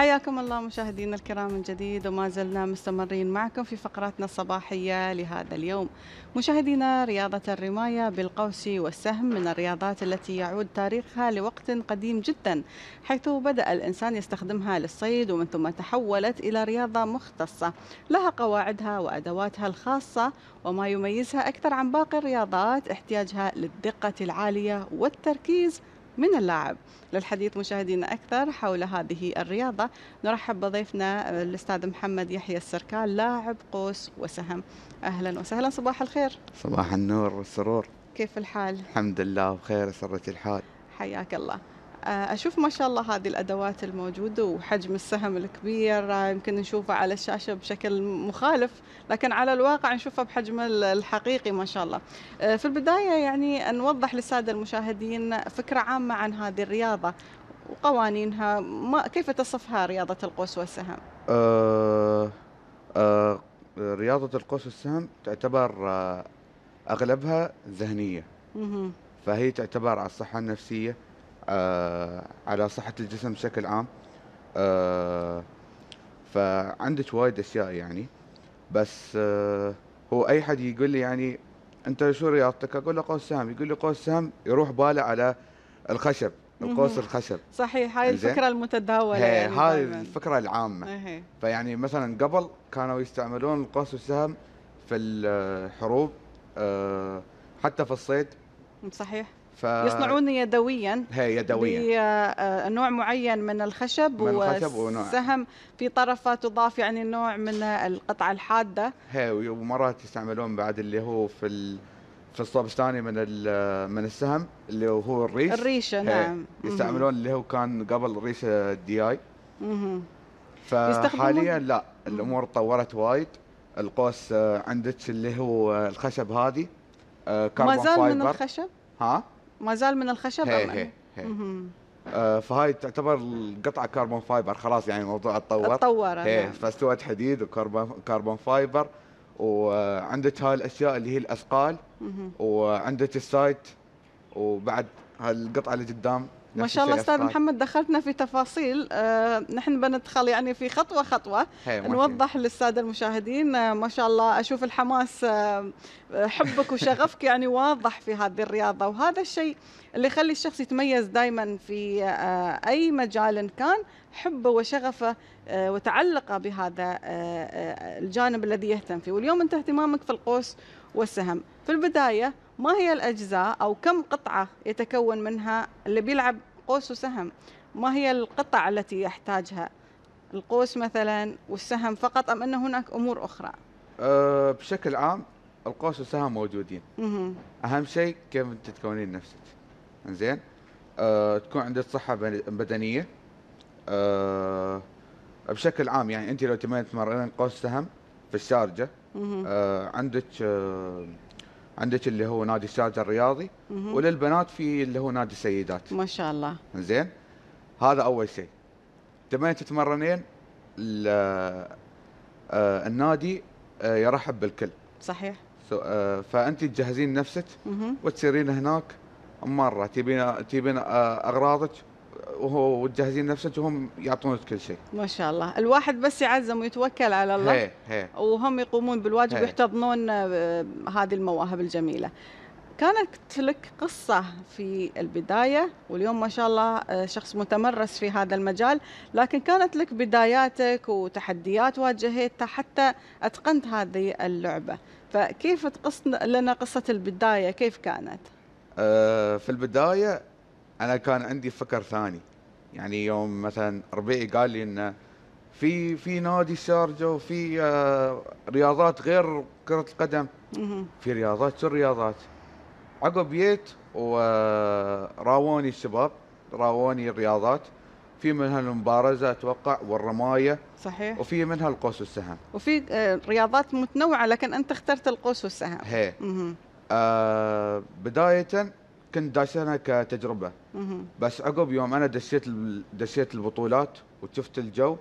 حياكم الله مشاهدينا الكرام من جديد وما زلنا مستمرين معكم في فقراتنا الصباحية لهذا اليوم مشاهدينا رياضة الرماية بالقوس والسهم من الرياضات التي يعود تاريخها لوقت قديم جدا حيث بدأ الإنسان يستخدمها للصيد ومن ثم تحولت إلى رياضة مختصة لها قواعدها وأدواتها الخاصة وما يميزها أكثر عن باقي الرياضات احتياجها للدقة العالية والتركيز من اللاعب للحديث مشاهدينا أكثر حول هذه الرياضة نرحب بضيفنا الأستاذ محمد يحيى السركال لاعب قوس وسهم أهلا وسهلا صباح الخير صباح النور والسرور كيف الحال؟ الحمد لله بخير سرتي الحال حياك الله آه، أشوف ما شاء الله هذه الأدوات الموجودة وحجم السهم الكبير آه، يمكن نشوفه على الشاشة بشكل مخالف لكن على الواقع نشوفه بحجمه الحقيقي ما شاء الله آه، في البداية يعني نوضح للسادة المشاهدين فكرة عامة عن هذه الرياضة وقوانينها ما كيف تصفها رياضة القوس والسهم؟ آه آه رياضة القوس والسهم تعتبر أغلبها ذهنية فهي تعتبر على الصحة النفسية على صحة الجسم بشكل عام آه، فعندك وايد اشياء يعني بس آه، هو اي حد يقول لي يعني انت شو رياضتك اقول له قوس سهم يقول لي قوس سهم يروح باله على الخشب القوس الخشب صحيح هاي الفكره المتداوله يعني هاي الفكره العامه إيه، إيه. فيعني مثلا قبل كانوا يستعملون القوس والسهم في الحروب آه، حتى في الصيد صحيح ف... يصنعون يدويا هي يدويا آه، نوع معين من الخشب, من الخشب وسهم في طرفه تضاف يعني نوع من القطعه الحاده هي ومرات يستعملون بعد اللي هو في ال... في الصوب الثاني من من السهم اللي هو الريش الريشه نعم يستعملون اللي هو كان قبل ريشه الدي اي فحاليا لا الامور تطورت وايد القوس آه، عندك اللي هو الخشب هذه كربون آه، ما زال من الخشب ها ما زال من الخشب هي هي, هي. آه فهاي تعتبر القطعه كربون فايبر خلاص يعني الموضوع اتطور اتطور هي نعم. فاستوت حديد وكربون كربون فايبر وعندك هاي الاشياء اللي هي الاثقال وعندك السايت وبعد هالقطعه اللي قدام ما شاء الله استاذ محمد دخلتنا في تفاصيل آه نحن بندخل يعني في خطوه خطوه نوضح للساده المشاهدين آه ما شاء الله اشوف الحماس آه حبك وشغفك يعني واضح في هذه الرياضه وهذا الشيء اللي يخلي الشخص يتميز دائما في آه اي مجال كان حبه وشغفه آه وتعلقه بهذا آه،, آه الجانب الذي يهتم فيه واليوم انت اهتمامك في القوس والسهم في البدايه ما هي الأجزاء أو كم قطعة يتكون منها اللي بيلعب قوس وسهم ما هي القطع التي يحتاجها القوس مثلا والسهم فقط أم أن هناك أمور أخرى أه بشكل عام القوس والسهم موجودين مه. أهم شيء كيف تتكونين نفسك زين أه تكون عندك صحة بدنية أه بشكل عام يعني أنت لو تمين تمرين قوس سهم في الشارجة أه عندك أه عندك اللي هو نادي الشارجه الرياضي مه. وللبنات في اللي هو نادي السيدات ما شاء الله زين هذا اول شيء تبين تتمرنين آه، النادي آه، يرحب بالكل صحيح آه، فانت تجهزين نفسك وتصيرين هناك مره تبين تبين اغراضك وهو وتجهزين نفسك وهم يعطونك كل شيء ما شاء الله الواحد بس يعزم ويتوكل على الله هي هي. وهم يقومون بالواجب ويحتضنون آه، هذه المواهب الجميله كانت لك قصة في البداية واليوم ما شاء الله آه، شخص متمرس في هذا المجال لكن كانت لك بداياتك وتحديات واجهتها حتى أتقنت هذه اللعبة فكيف تقص لنا قصة البداية كيف كانت؟ آه، في البداية أنا كان عندي فكر ثاني يعني يوم مثلا ربيعي قال لي انه في في نادي الشارجه وفي آه، رياضات غير كره القدم في رياضات شو الرياضات عقب جيت وراوني الشباب راوني الرياضات في منها المبارزه اتوقع والرمايه صحيح وفي منها القوس والسهم وفي آه، رياضات متنوعه لكن انت اخترت القوس والسهم هي آه بدايه كنت داشنها كتجربه بس عقب يوم انا دشيت دشيت البطولات وشفت الجو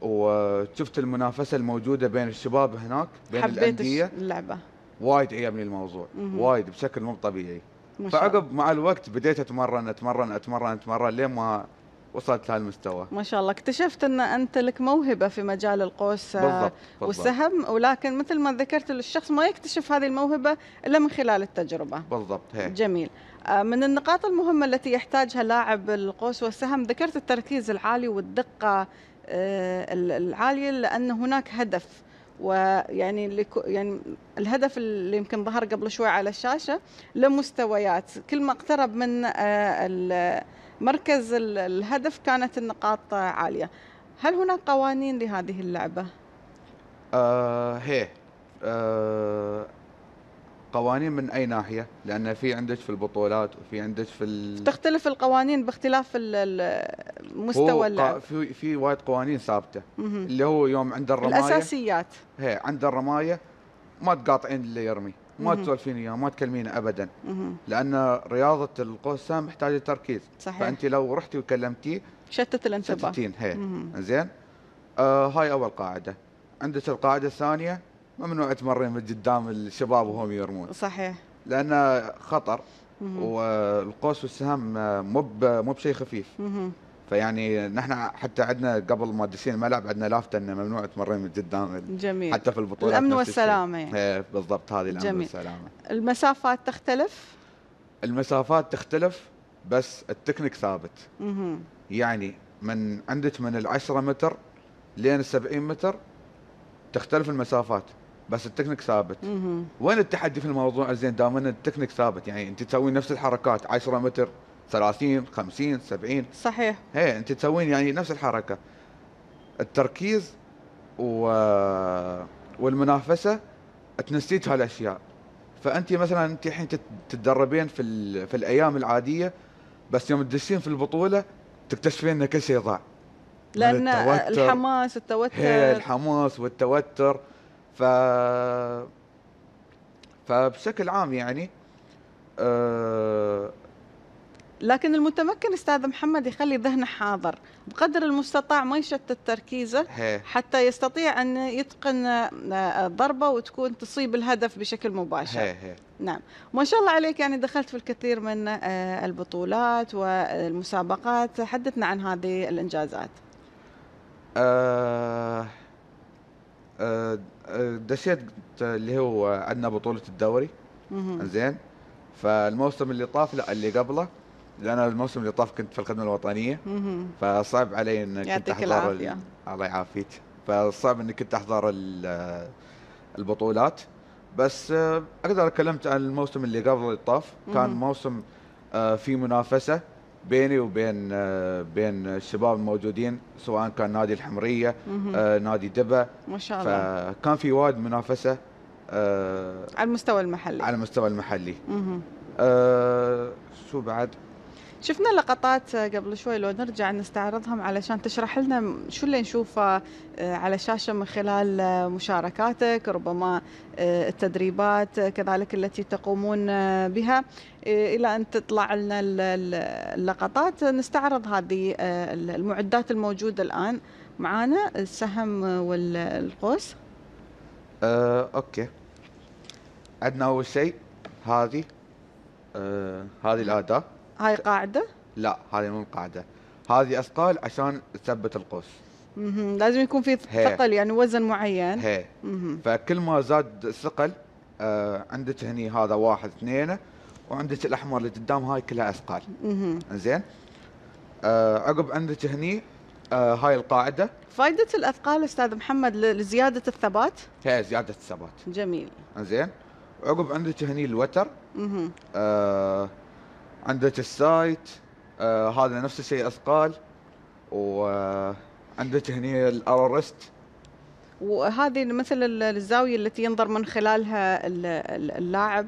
وشفت المنافسه الموجوده بين الشباب هناك بين حبيت الانديه اللعبه وايد عيبني الموضوع وايد بشكل مو طبيعي فعقب مع الوقت بديت اتمرن اتمرن اتمرن اتمرن لين ما وصلت لهالمستوى ما شاء الله اكتشفت ان انت لك موهبه في مجال القوس آه، بالضبط. بالضبط. والسهم ولكن مثل ما ذكرت الشخص ما يكتشف هذه الموهبه الا من خلال التجربه بالضبط هي. جميل من النقاط المهمة التي يحتاجها لاعب القوس والسهم ذكرت التركيز العالي والدقة آه، العالية لأن هناك هدف ويعني يعني الهدف اللي يمكن ظهر قبل شوي على الشاشة لمستويات كل ما اقترب من آه، مركز الهدف كانت النقاط عالية هل هناك قوانين لهذه اللعبة؟ آه هي آه قوانين من اي ناحيه لان في عندك في البطولات وفي عندك في ال... تختلف القوانين باختلاف مستوى اللعب في في وايد قوانين ثابته اللي هو يوم عند الرمايه الاساسيات هي عند الرمايه ما تقاطعين اللي يرمي ما تسولفين اياه ما تكلمينه ابدا لان رياضه القوس محتاجه تركيز صحيح فانت لو رحتي وكلمتيه شتت الانتباه شتتين هي زين آه هاي اول قاعده عندك القاعده الثانيه ممنوع تمرين من قدام الشباب وهم يرمون صحيح لانه خطر والقوس والسهم مو مو بشيء خفيف فيعني نحن حتى عندنا قبل ما تدشين الملعب عندنا لافته انه ممنوع تمرين من قدام جميل حتى في البطولات الامن والسلامه يعني ايه بالضبط هذه الامن جميل. والسلامه المسافات تختلف؟ المسافات تختلف بس التكنيك ثابت مه. يعني من عندك من ال 10 متر لين ال 70 متر تختلف المسافات بس التكنيك ثابت وين التحدي في الموضوع زين دام ان التكنيك ثابت يعني انت تسوين نفس الحركات 10 متر 30 50 70 صحيح هي انت تسوين يعني نفس الحركه التركيز و... والمنافسه تنسيت هالاشياء فانت مثلا انت الحين تتدربين في ال... في الايام العاديه بس يوم تدشين في البطوله تكتشفين ان كل شيء ضاع لان الحماس التوتر هي الحماس والتوتر فبشكل عام يعني أه لكن المتمكن استاذ محمد يخلي ذهنه حاضر بقدر المستطاع ما يشتت تركيزه حتى يستطيع ان يتقن الضربه آه، وتكون تصيب الهدف بشكل مباشر هي هي. نعم ما شاء الله عليك يعني دخلت في الكثير من آه، البطولات والمسابقات حدثنا عن هذه الانجازات أه آه، آه، دشيت اللي هو عندنا بطوله الدوري زين فالموسم اللي طاف لا اللي قبله لان الموسم اللي طاف كنت في الخدمه الوطنيه فصعب علي ان كنت احضر ال... الله يعافيك فصعب اني كنت احضر البطولات بس آه، اقدر اتكلمت عن الموسم اللي قبل اللي طاف كان موسم في منافسه بيني وبين آه، بين الشباب الموجودين سواء كان نادي الحمريه آه، نادي دبا ما شاء الله فكان في وايد منافسه آه، على المستوى المحلي على المستوى المحلي شو بعد شفنا لقطات قبل شوي لو نرجع نستعرضهم علشان تشرح لنا شو اللي نشوفه آه، على الشاشة من خلال آه، مشاركاتك ربما آه، التدريبات كذلك التي تقومون بها إلى أن تطلع لنا اللقطات نستعرض هذه المعدات الموجودة الآن معانا السهم والقوس أه، أوكي عندنا أول شيء هذه آه، هذه الأداة هاي قاعدة؟ لا هذه مو قاعدة هذه أثقال عشان تثبت القوس اها لازم يكون في ثقل يعني وزن معين هي. فكل ما زاد الثقل آه عندك هني هذا واحد اثنين وعندك الاحمر اللي قدام هاي كلها اثقال زين آه عقب عندك هني آه هاي القاعده فائده الاثقال استاذ محمد لزياده الثبات هي زياده الثبات جميل زين عقب عندك هني الوتر آه عندك السايت آه هذا نفس الشيء اثقال وعندك آه، هني الارست وهذه مثل الزاويه التي ينظر من خلالها اللاعب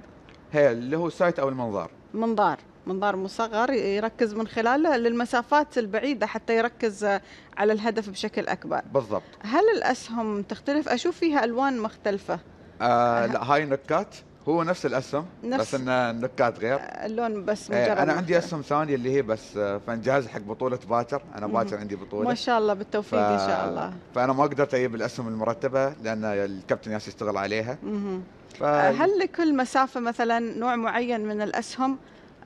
هي اللي هو السايت او المنظار منظار منظار مصغر يركز من خلاله للمسافات البعيده حتى يركز آه، على الهدف بشكل اكبر بالضبط هل الاسهم تختلف اشوف فيها الوان مختلفه آه لا هاي نكات هو نفس الاسهم نفس بس انه النكات غير آه، اللون بس إيه، مجرد ايه انا عندي اسهم ثانيه اللي هي بس آه، فنجهز حق بطوله باكر انا باكر عندي بطوله ما شاء الله بالتوفيق ف... ان شاء الله فانا ما قدرت اجيب الاسهم المرتبه لان الكابتن ياس يشتغل عليها ف... آه، هل لكل مسافه مثلا نوع معين من الاسهم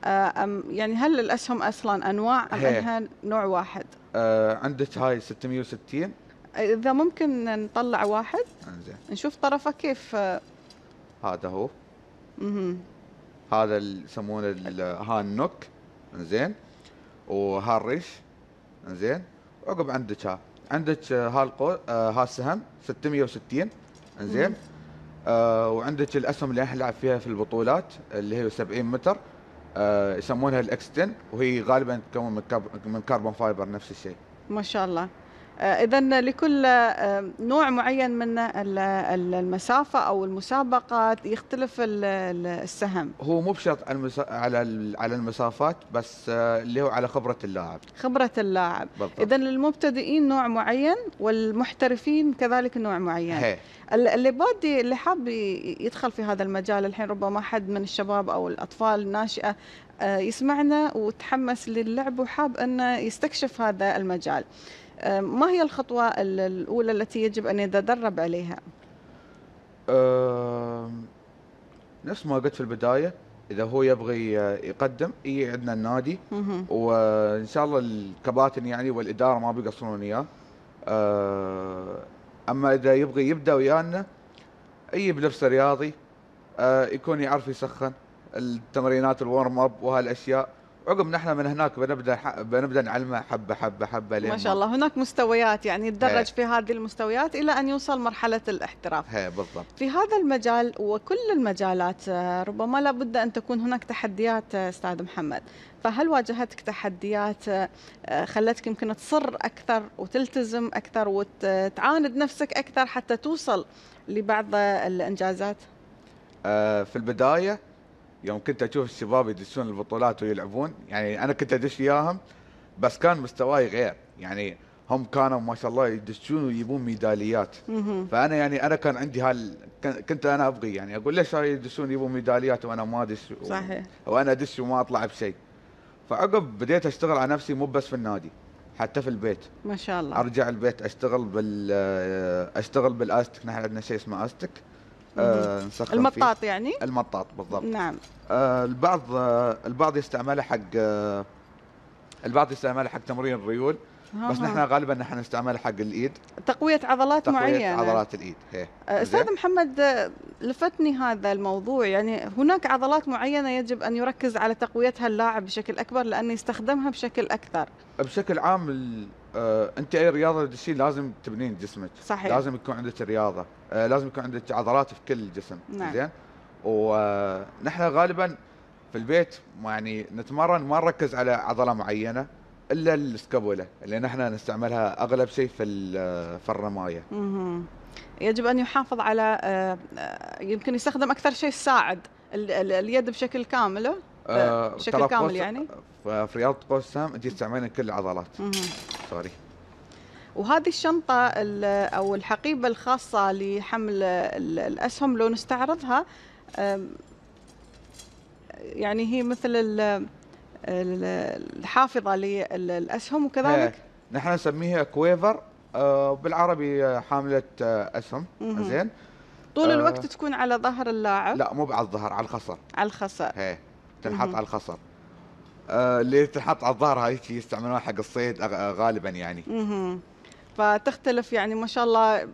أم يعني هل الاسهم اصلا انواع ام انها نوع واحد؟ أه عندك هاي 660 اذا ممكن نطلع واحد انزين نشوف طرفه كيف هذا هو اها هذا يسمونه ها النوك زين وها الريش زين وعقب عندك ها عندك ها آه، هالسهم ها السهم 660 زين آه وعندك الاسهم اللي احنا نلعب فيها في البطولات اللي هي 70 متر آه يسمونها الاكستن وهي غالبا تتكون من كربون فايبر نفس الشيء ما شاء الله آه، اذا لكل آه، نوع معين من المسافه او المسابقات يختلف السهم هو مو بشرط على على المسافات بس آه، اللي هو على خبره اللاعب خبره اللاعب اذا للمبتدئين نوع معين والمحترفين كذلك نوع معين هي. اللي بادي اللي حاب يدخل في هذا المجال الحين ربما حد من الشباب او الاطفال الناشئه يسمعنا وتحمس للعب وحاب انه يستكشف هذا المجال ما هي الخطوة الأولى التي يجب أن يتدرب عليها؟ نفس ما قلت في البداية إذا هو يبغي آه، يقدم إيه عندنا النادي وإن شاء الله الكباتن يعني والإدارة ما بيقصرون إياه أه، أما إذا يبغي يبدأ ويانا أي بلبس رياضي أه، يكون يعرف يسخن التمرينات الورم اب وهالاشياء عقب نحن من هناك بنبدا بنبدا نعلمه حبه حبه حبه لين ما شاء الله هناك مستويات يعني يتدرج في هذه المستويات الى ان يوصل مرحله الاحتراف هي بالضبط في هذا المجال وكل المجالات آه، ربما لابد ان تكون هناك تحديات آه، استاذ محمد فهل واجهتك تحديات آه، خلتك يمكن تصر اكثر وتلتزم اكثر وتعاند نفسك اكثر حتى توصل لبعض الانجازات في البدايه يوم كنت اشوف الشباب يدشون البطولات ويلعبون يعني انا كنت ادش وياهم بس كان مستواي غير يعني هم كانوا ما شاء الله يدشون ويجيبون ميداليات فانا يعني انا كان عندي هال كنت انا ابغي يعني اقول ليش يدشون يجيبون ميداليات وانا ما ادش و... صحيح وانا ادش وما اطلع بشيء فعقب بديت اشتغل على نفسي مو بس في النادي حتى في البيت ما شاء الله ارجع البيت اشتغل بال آه، اشتغل بالاستك نحن عندنا شيء اسمه استك آه نسخن المطاط فيه. يعني المطاط بالضبط نعم آه البعض آه البعض يستعمله حق آه البعض يستعمله حق تمرين الريول آه. بس آه. نحن غالبا نحن نستعمله حق الايد تقويه عضلات تقوية معينه تقويه عضلات الايد هي. آه، استاذ محمد آه، لفتني هذا الموضوع يعني هناك عضلات معينه يجب ان يركز على تقويتها اللاعب بشكل اكبر لانه يستخدمها بشكل اكثر بشكل عام آه، انت اي رياضه تدشين لازم تبنين جسمك صحيح لازم يكون عندك رياضه آه، لازم يكون عندك عضلات في كل الجسم نعم. زين ونحن آه، غالبا في البيت يعني نتمرن ما نركز على عضله معينه الا السكابولا اللي نحن نستعملها اغلب شيء في آه، في الرمايه يجب ان يحافظ على آه، يمكن يستخدم اكثر شيء الساعد اليد بشكل كامل بشكل كامل يعني في رياضه قوس السهم انت تستعملين كل العضلات مم. سوري وهذه الشنطة أو الحقيبة الخاصة لحمل الأسهم لو نستعرضها يعني هي مثل الحافظة للأسهم وكذلك نحن نسميها كويفر أه، بالعربي حاملة أه، أسهم زين طول أه، الوقت تكون على ظهر اللاعب لا مو على الظهر على الخصر على الخصر هي تنحط على الخصر آه، اللي تنحط على الظهر هذيك يستعملونها حق الصيد غالبا يعني. اها فتختلف يعني ما شاء الله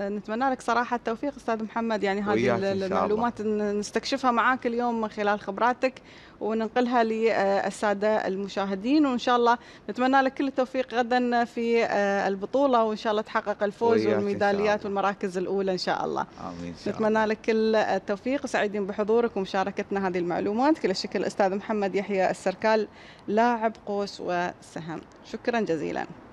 نتمنى لك صراحه التوفيق استاذ محمد يعني هذه المعلومات نستكشفها معاك اليوم من خلال خبراتك وننقلها للساده المشاهدين وان شاء الله نتمنى لك كل التوفيق غدا في آه، البطوله وان شاء الله تحقق الفوز والميداليات والمراكز الاولى ان شاء الله امين شاء نتمنى لك كل التوفيق سعيدين بحضورك ومشاركتنا هذه المعلومات كل الشكر الاستاذ محمد يحيى السركال لاعب قوس وسهم شكرا جزيلا